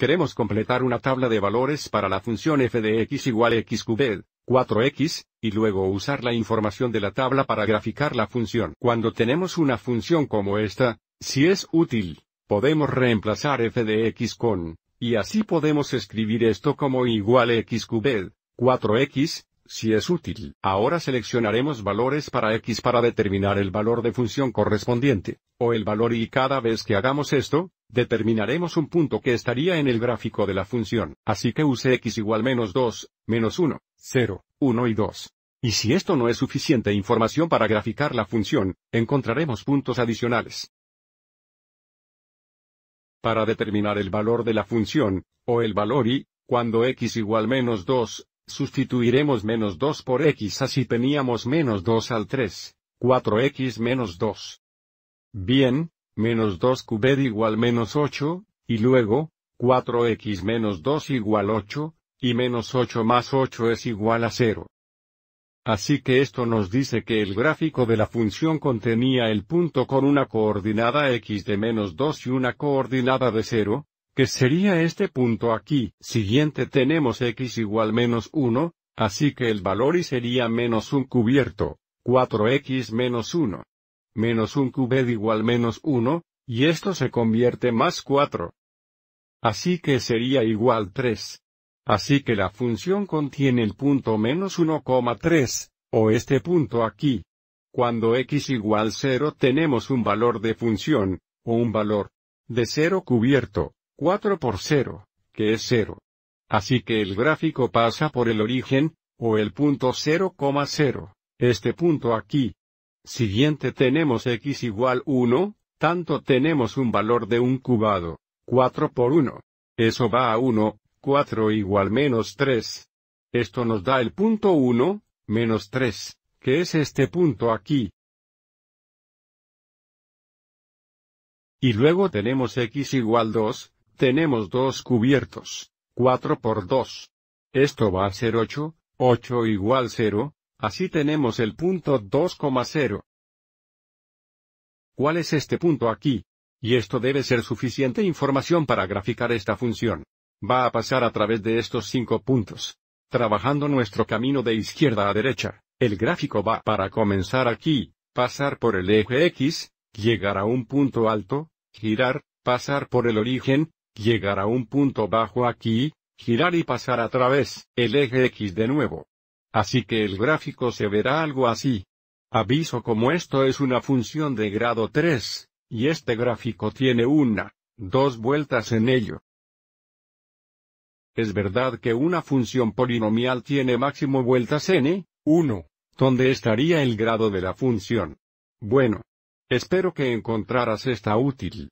Queremos completar una tabla de valores para la función f de x igual x cubed, 4x, y luego usar la información de la tabla para graficar la función. Cuando tenemos una función como esta, si es útil, podemos reemplazar f de x con, y así podemos escribir esto como igual x cubed, 4x, si es útil. Ahora seleccionaremos valores para x para determinar el valor de función correspondiente, o el valor y cada vez que hagamos esto, determinaremos un punto que estaría en el gráfico de la función, así que use x igual menos 2, menos 1, 0, 1 y 2. Y si esto no es suficiente información para graficar la función, encontraremos puntos adicionales. Para determinar el valor de la función, o el valor y, cuando x igual menos 2, sustituiremos menos 2 por x así teníamos menos 2 al 3, 4x menos 2. Bien, menos 2 cubed igual menos 8, y luego, 4x menos 2 igual 8, y menos 8 más 8 es igual a 0. Así que esto nos dice que el gráfico de la función contenía el punto con una coordinada x de menos 2 y una coordinada de 0, que sería este punto aquí. Siguiente tenemos x igual menos 1, así que el valor y sería menos 1 cubierto, 4x menos 1 menos un cubed igual menos 1, y esto se convierte más 4. Así que sería igual 3. Así que la función contiene el punto menos 1,3, o este punto aquí. Cuando x igual 0 tenemos un valor de función, o un valor de 0 cubierto, 4 por 0, que es 0. Así que el gráfico pasa por el origen, o el punto 0,0, este punto aquí, Siguiente tenemos x igual 1, tanto tenemos un valor de un cubado, 4 por 1. Eso va a 1, 4 igual menos 3. Esto nos da el punto 1, menos 3, que es este punto aquí. Y luego tenemos x igual 2, tenemos dos cubiertos, 4 por 2. Esto va a ser 8, 8 igual 0, Así tenemos el punto 2,0. ¿Cuál es este punto aquí? Y esto debe ser suficiente información para graficar esta función. Va a pasar a través de estos cinco puntos. Trabajando nuestro camino de izquierda a derecha, el gráfico va para comenzar aquí, pasar por el eje X, llegar a un punto alto, girar, pasar por el origen, llegar a un punto bajo aquí, girar y pasar a través el eje X de nuevo. Así que el gráfico se verá algo así. Aviso como esto es una función de grado 3, y este gráfico tiene una, dos vueltas en ello. Es verdad que una función polinomial tiene máximo vueltas n, 1, e, donde estaría el grado de la función. Bueno. Espero que encontraras esta útil.